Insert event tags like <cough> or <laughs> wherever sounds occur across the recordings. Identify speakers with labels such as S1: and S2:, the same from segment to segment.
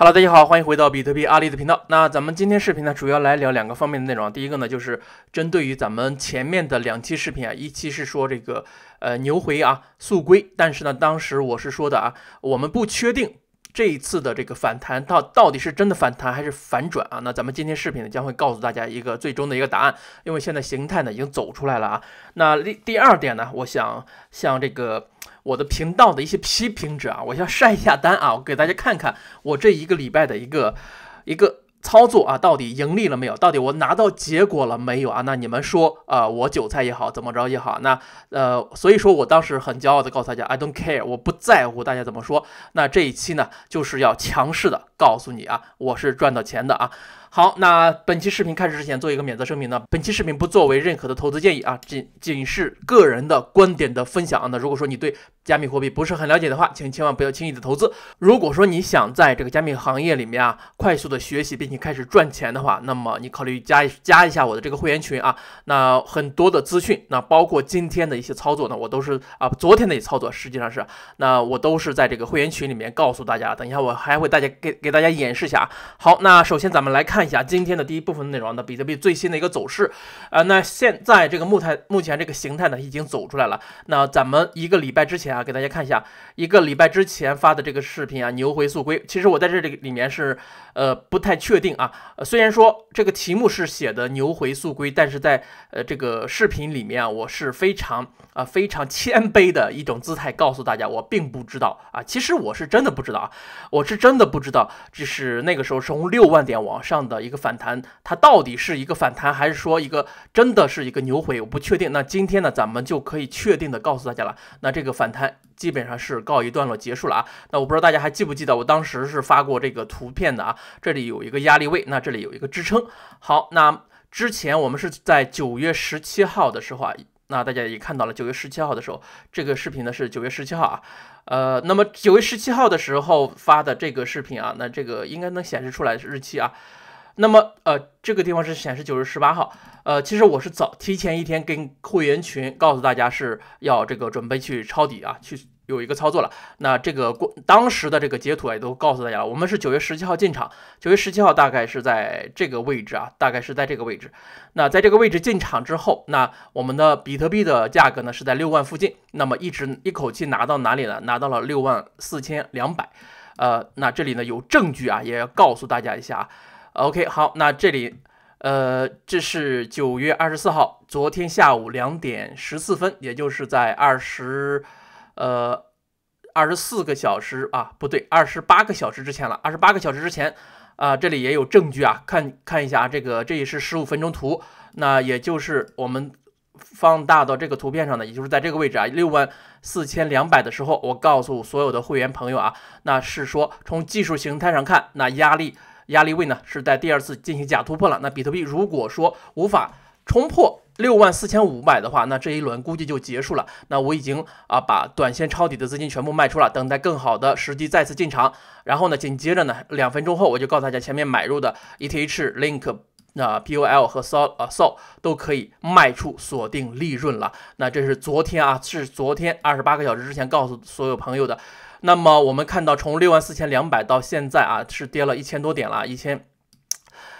S1: Hello，大家好，欢迎回到比特币阿里的频道。那咱们今天视频呢，主要来聊两个方面的内容。第一个呢，就是针对于咱们前面的两期视频啊，一期是说这个呃牛回啊速归，但是呢，当时我是说的啊，我们不确定这一次的这个反弹，到到底是真的反弹还是反转啊。那咱们今天视频呢，将会告诉大家一个最终的一个答案，因为现在形态呢已经走出来了啊。那第第二点呢，我想向这个。我的频道的一些批评者啊，我要晒一下单啊，我给大家看看我这一个礼拜的一个一个操作啊，到底盈利了没有？到底我拿到结果了没有啊？那你们说啊，我韭菜也好，怎么着也好，那呃，所以说我当时很骄傲的告诉大家，I don't care，我不在乎大家怎么说。那这一期呢，就是要强势的告诉你啊，我是赚到钱的啊。好，那本期视频开始之前做一个免责声明呢，本期视频不作为任何的投资建议啊，仅仅是个人的观点的分享啊。那如果说你对加密货币不是很了解的话，请千万不要轻易的投资。如果说你想在这个加密行业里面啊，快速的学习并且开始赚钱的话，那么你考虑加加一下我的这个会员群啊，那很多的资讯，那包括今天的一些操作呢，我都是啊，昨天的一些操作实际上是，那我都是在这个会员群里面告诉大家。等一下，我还会大家给给大家演示一下。好，那首先咱们来看。看一下今天的第一部分内容呢，比特币最新的一个走势，啊，那现在这个目态目前这个形态呢已经走出来了。那咱们一个礼拜之前啊，给大家看一下一个礼拜之前发的这个视频啊，牛回速归。其实我在这里里面是呃不太确定啊，虽然说这个题目是写的牛回速归，但是在呃这个视频里面啊，我是非常啊非常谦卑的一种姿态，告诉大家我并不知道啊，其实我是真的不知道啊，我是真的不知道，就是那个时候从六万点往上。的一个反弹，它到底是一个反弹，还是说一个真的是一个牛回？我不确定。那今天呢，咱们就可以确定的告诉大家了，那这个反弹基本上是告一段落结束了啊。那我不知道大家还记不记得，我当时是发过这个图片的啊。这里有一个压力位，那这里有一个支撑。好，那之前我们是在九月十七号的时候啊，那大家也看到了，九月十七号的时候，这个视频呢是九月十七号啊。呃，那么九月十七号的时候发的这个视频啊，那这个应该能显示出来日期啊。那么，呃，这个地方是显示九月十八号，呃，其实我是早提前一天跟会员群告诉大家是要这个准备去抄底啊，去有一个操作了。那这个当时的这个截图也都告诉大家了，我们是九月十七号进场，九月十七号大概是在这个位置啊，大概是在这个位置。那在这个位置进场之后，那我们的比特币的价格呢是在六万附近，那么一直一口气拿到哪里呢？拿到了六万四千两百。呃，那这里呢有证据啊，也要告诉大家一下啊。OK，好，那这里，呃，这是九月二十四号，昨天下午两点十四分，也就是在二十，呃，二十四个小时啊，不对，二十八个小时之前了。二十八个小时之前，啊，这里也有证据啊，看看一下这个，这也是十五分钟图，那也就是我们放大到这个图片上的，也就是在这个位置啊，六万四千两百的时候，我告诉所有的会员朋友啊，那是说从技术形态上看，那压力。压力位呢是在第二次进行假突破了。那比特币如果说无法冲破六万四千五百的话，那这一轮估计就结束了。那我已经啊把短线抄底的资金全部卖出了，等待更好的时机再次进场。然后呢，紧接着呢，两分钟后我就告诉大家，前面买入的 ETH、LINK、那 POL 和 SOL、SOL 都可以卖出锁定利润了。那这是昨天啊，是昨天二十八个小时之前告诉所有朋友的。那么我们看到，从六万四千两百到现在啊，是跌了一千多点了，一千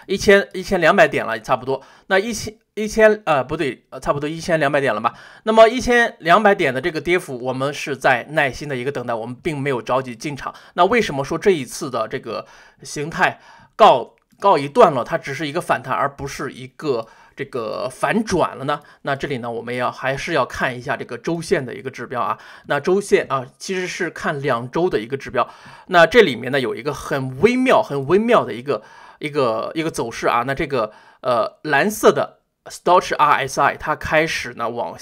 S1: 一千一千两百点了，差不多。那一千一千呃不对呃，差不多一千两百点了吧？那么一千两百点的这个跌幅，我们是在耐心的一个等待，我们并没有着急进场。那为什么说这一次的这个形态告告一段落，它只是一个反弹，而不是一个。这个反转了呢？那这里呢，我们要还是要看一下这个周线的一个指标啊。那周线啊，其实是看两周的一个指标。那这里面呢，有一个很微妙、很微妙的一个一个一个走势啊。那这个呃，蓝色的 Stoch RSI 它开始呢往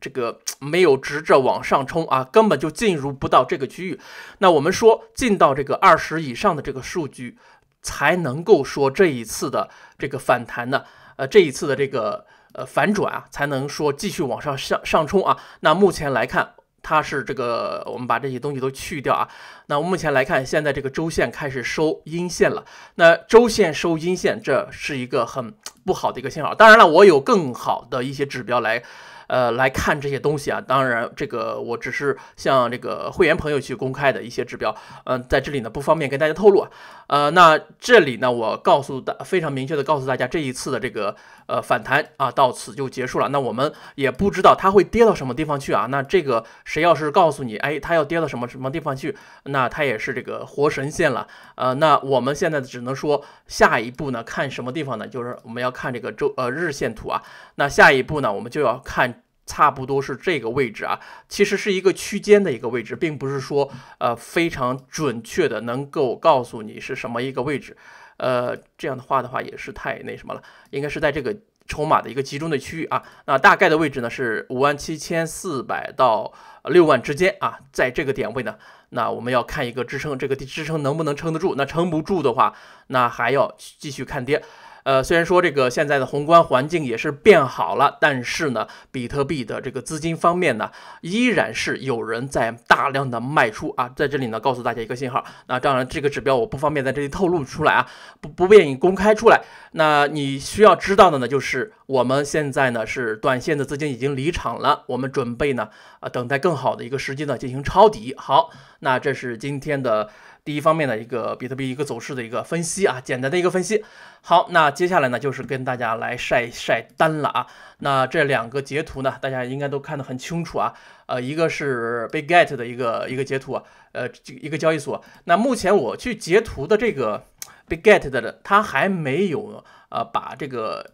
S1: 这个没有直着往上冲啊，根本就进入不到这个区域。那我们说进到这个二十以上的这个数据，才能够说这一次的这个反弹呢。呃，这一次的这个呃反转啊，才能说继续往上上上冲啊。那目前来看，它是这个我们把这些东西都去掉啊。那目前来看，现在这个周线开始收阴线了。那周线收阴线，这是一个很不好的一个信号。当然了，我有更好的一些指标来。呃，来看这些东西啊，当然这个我只是向这个会员朋友去公开的一些指标，嗯，在这里呢不方便跟大家透露啊，呃，那这里呢我告诉大非常明确的告诉大家，这一次的这个。呃，反弹啊，到此就结束了。那我们也不知道它会跌到什么地方去啊。那这个谁要是告诉你，哎，它要跌到什么什么地方去，那它也是这个活神仙了。呃，那我们现在只能说，下一步呢，看什么地方呢？就是我们要看这个周呃日线图啊。那下一步呢，我们就要看。差不多是这个位置啊，其实是一个区间的一个位置，并不是说呃非常准确的能够告诉你是什么一个位置，呃这样的话的话也是太那什么了，应该是在这个筹码的一个集中的区域啊，那大概的位置呢是五万七千四百到六万之间啊，在这个点位呢，那我们要看一个支撑，这个支撑能不能撑得住？那撑不住的话，那还要继续看跌。呃，虽然说这个现在的宏观环境也是变好了，但是呢，比特币的这个资金方面呢，依然是有人在大量的卖出啊。在这里呢，告诉大家一个信号。那当然，这个指标我不方便在这里透露出来啊，不不便于公开出来。那你需要知道的呢，就是我们现在呢是短线的资金已经离场了，我们准备呢呃等待更好的一个时机呢进行抄底。好，那这是今天的。第一方面的一个比特币一个走势的一个分析啊，简单的一个分析。好，那接下来呢就是跟大家来晒晒单了啊。那这两个截图呢，大家应该都看得很清楚啊。呃，一个是 b e g e t 的一个一个截图啊，呃，一个交易所。那目前我去截图的这个 b e g e t 的，它还没有呃把这个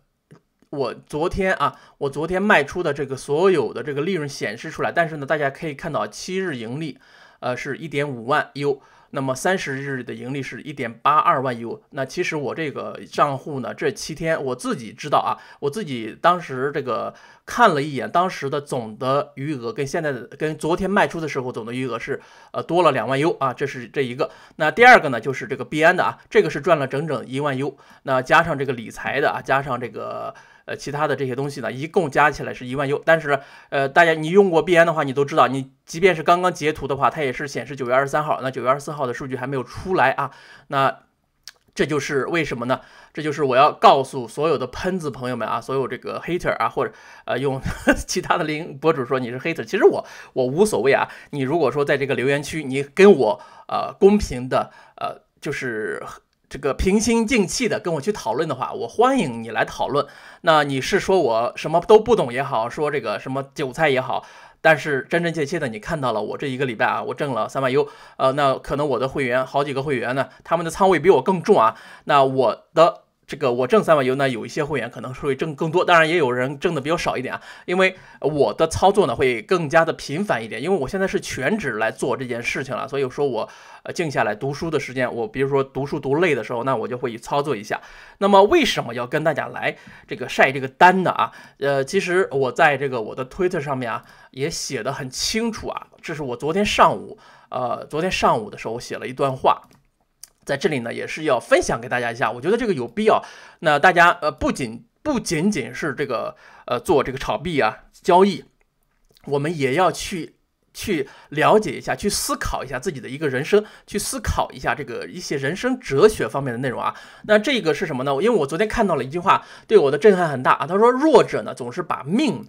S1: 我昨天啊我昨天卖出的这个所有的这个利润显示出来。但是呢，大家可以看到七日盈利呃是一点五万 U。那么三十日的盈利是一点八二万 U，那其实我这个账户呢，这七天我自己知道啊，我自己当时这个看了一眼，当时的总的余额跟现在的跟昨天卖出的时候总的余额是呃多了两万 U 啊，这是这一个。那第二个呢就是这个币安的啊，这个是赚了整整一万 U，那加上这个理财的啊，加上这个。呃，其他的这些东西呢，一共加起来是一万 U。但是，呃，大家你用过 B N 的话，你都知道，你即便是刚刚截图的话，它也是显示九月二十三号，那九月二十四号的数据还没有出来啊。那这就是为什么呢？这就是我要告诉所有的喷子朋友们啊，所有这个 hater 啊，或者呃用 <laughs> 其他的零博主说你是 hater，其实我我无所谓啊。你如果说在这个留言区，你跟我呃公平的呃就是。这个平心静气的跟我去讨论的话，我欢迎你来讨论。那你是说我什么都不懂也好，说这个什么韭菜也好，但是真真切切的，你看到了我这一个礼拜啊，我挣了三万 U。呃，那可能我的会员好几个会员呢，他们的仓位比我更重啊。那我的。这个我挣三百油呢，有一些会员可能会挣更多，当然也有人挣的比较少一点啊。因为我的操作呢会更加的频繁一点，因为我现在是全职来做这件事情了，所以说我呃静下来读书的时间，我比如说读书读累的时候，那我就会操作一下。那么为什么要跟大家来这个晒这个单呢？啊，呃，其实我在这个我的 Twitter 上面啊也写的很清楚啊，这是我昨天上午呃昨天上午的时候写了一段话。在这里呢，也是要分享给大家一下，我觉得这个有必要。那大家呃，不仅不仅仅是这个呃做这个炒币啊交易，我们也要去去了解一下，去思考一下自己的一个人生，去思考一下这个一些人生哲学方面的内容啊。那这个是什么呢？因为我昨天看到了一句话，对我的震撼很大啊。他说，弱者呢总是把命。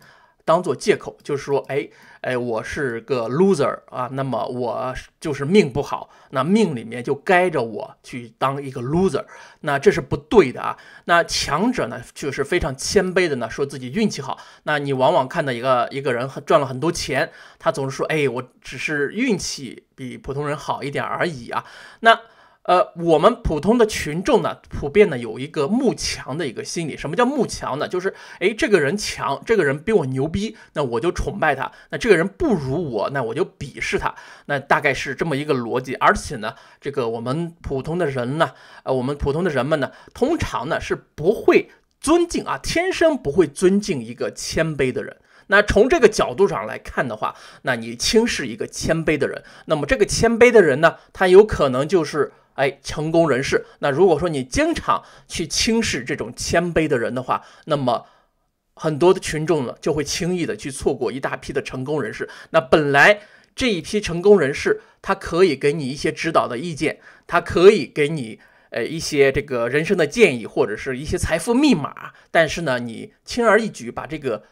S1: 当做借口，就是说，哎，哎，我是个 loser 啊，那么我就是命不好，那命里面就该着我去当一个 loser，那这是不对的啊。那强者呢，就是非常谦卑的呢，说自己运气好。那你往往看到一个一个人很赚了很多钱，他总是说，哎，我只是运气比普通人好一点而已啊。那呃，我们普通的群众呢，普遍呢有一个慕强的一个心理。什么叫慕强呢？就是哎，这个人强，这个人比我牛逼，那我就崇拜他；那这个人不如我，那我就鄙视他。那大概是这么一个逻辑。而且呢，这个我们普通的人呢，呃，我们普通的人们呢，通常呢是不会尊敬啊，天生不会尊敬一个谦卑的人。那从这个角度上来看的话，那你轻视一个谦卑的人，那么这个谦卑的人呢，他有可能就是。哎，成功人士，那如果说你经常去轻视这种谦卑的人的话，那么很多的群众呢就会轻易的去错过一大批的成功人士。那本来这一批成功人士，他可以给你一些指导的意见，他可以给你呃一些这个人生的建议或者是一些财富密码，但是呢，你轻而易举把这个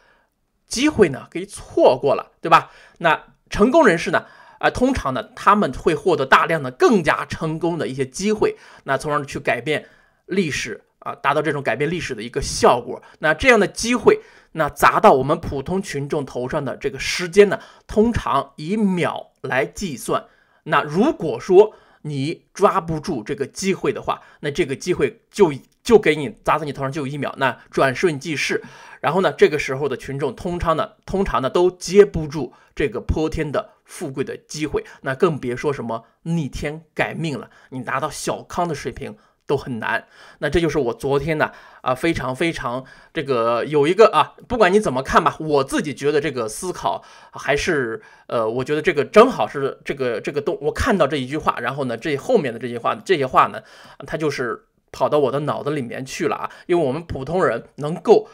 S1: 机会呢给错过了，对吧？那成功人士呢？啊，通常呢，他们会获得大量的更加成功的一些机会，那从而去改变历史啊，达到这种改变历史的一个效果。那这样的机会，那砸到我们普通群众头上的这个时间呢，通常以秒来计算。那如果说你抓不住这个机会的话，那这个机会就就给你砸在你头上就有一秒，那转瞬即逝。然后呢，这个时候的群众通常呢，通常呢都接不住这个泼天的。富贵的机会，那更别说什么逆天改命了。你拿到小康的水平都很难。那这就是我昨天呢啊，非常非常这个有一个啊，不管你怎么看吧，我自己觉得这个思考还是呃，我觉得这个正好是这个这个动。我看到这一句话，然后呢，这后面的这句话，这些话呢，它就是跑到我的脑子里面去了啊。因为我们普通人能够。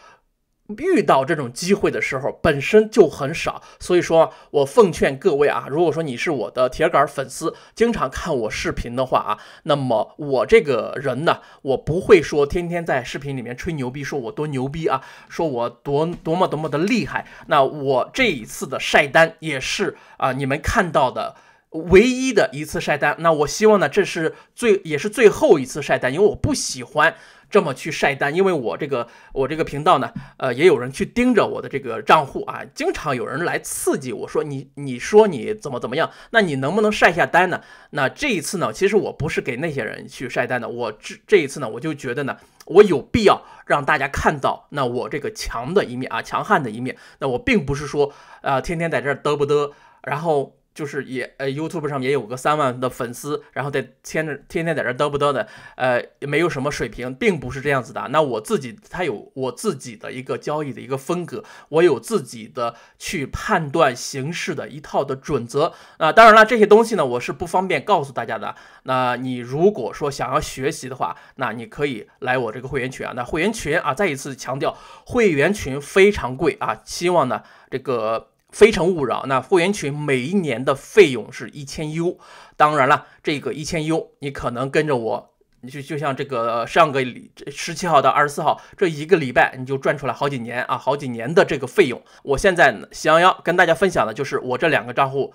S1: 遇到这种机会的时候，本身就很少，所以说我奉劝各位啊，如果说你是我的铁杆粉丝，经常看我视频的话啊，那么我这个人呢，我不会说天天在视频里面吹牛逼，说我多牛逼啊，说我多多么多么的厉害。那我这一次的晒单也是啊，你们看到的唯一的一次晒单。那我希望呢，这是最也是最后一次晒单，因为我不喜欢。这么去晒单，因为我这个我这个频道呢，呃，也有人去盯着我的这个账户啊，经常有人来刺激我说你你说你怎么怎么样，那你能不能晒下单呢？那这一次呢，其实我不是给那些人去晒单的，我这这一次呢，我就觉得呢，我有必要让大家看到那我这个强的一面啊，强悍的一面。那我并不是说啊，天天在这嘚啵嘚，然后。就是也呃，YouTube 上面也有个三万的粉丝，然后在天着天天在这嘚不嘚的，呃，没有什么水平，并不是这样子的。那我自己，他有我自己的一个交易的一个风格，我有自己的去判断形势的一套的准则。啊，当然了，这些东西呢，我是不方便告诉大家的。那你如果说想要学习的话，那你可以来我这个会员群啊。那会员群啊，再一次强调，会员群非常贵啊。希望呢，这个。非诚勿扰，那会员群每一年的费用是一千 U，当然了，这个一千 U 你可能跟着我，你就就像这个上个这十七号到二十四号这一个礼拜，你就赚出来好几年啊，好几年的这个费用。我现在想要跟大家分享的就是我这两个账户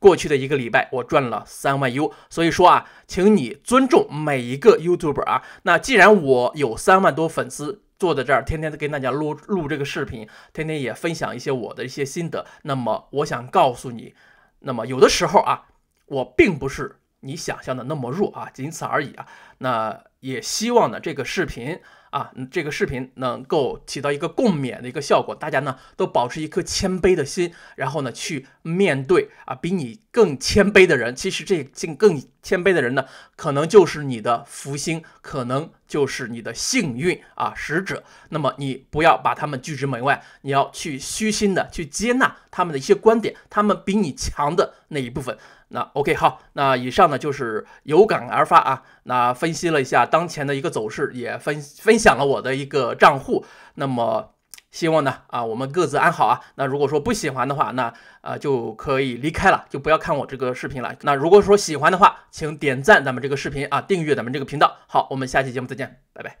S1: 过去的一个礼拜，我赚了三万 U。所以说啊，请你尊重每一个 YouTuber 啊。那既然我有三万多粉丝。坐在这儿，天天跟大家录录这个视频，天天也分享一些我的一些心得。那么我想告诉你，那么有的时候啊，我并不是你想象的那么弱啊，仅此而已啊。那也希望呢，这个视频。啊，这个视频能够起到一个共勉的一个效果，大家呢都保持一颗谦卑的心，然后呢去面对啊比你更谦卑的人。其实这更更谦卑的人呢，可能就是你的福星，可能就是你的幸运啊使者。那么你不要把他们拒之门外，你要去虚心的去接纳他们的一些观点，他们比你强的那一部分。那 OK 好，那以上呢就是有感而发啊，那分析了一下当前的一个走势，也分分。享了我的一个账户，那么希望呢啊，我们各自安好啊。那如果说不喜欢的话，那呃就可以离开了，就不要看我这个视频了。那如果说喜欢的话，请点赞咱们这个视频啊，订阅咱们这个频道。好，我们下期节目再见，拜拜。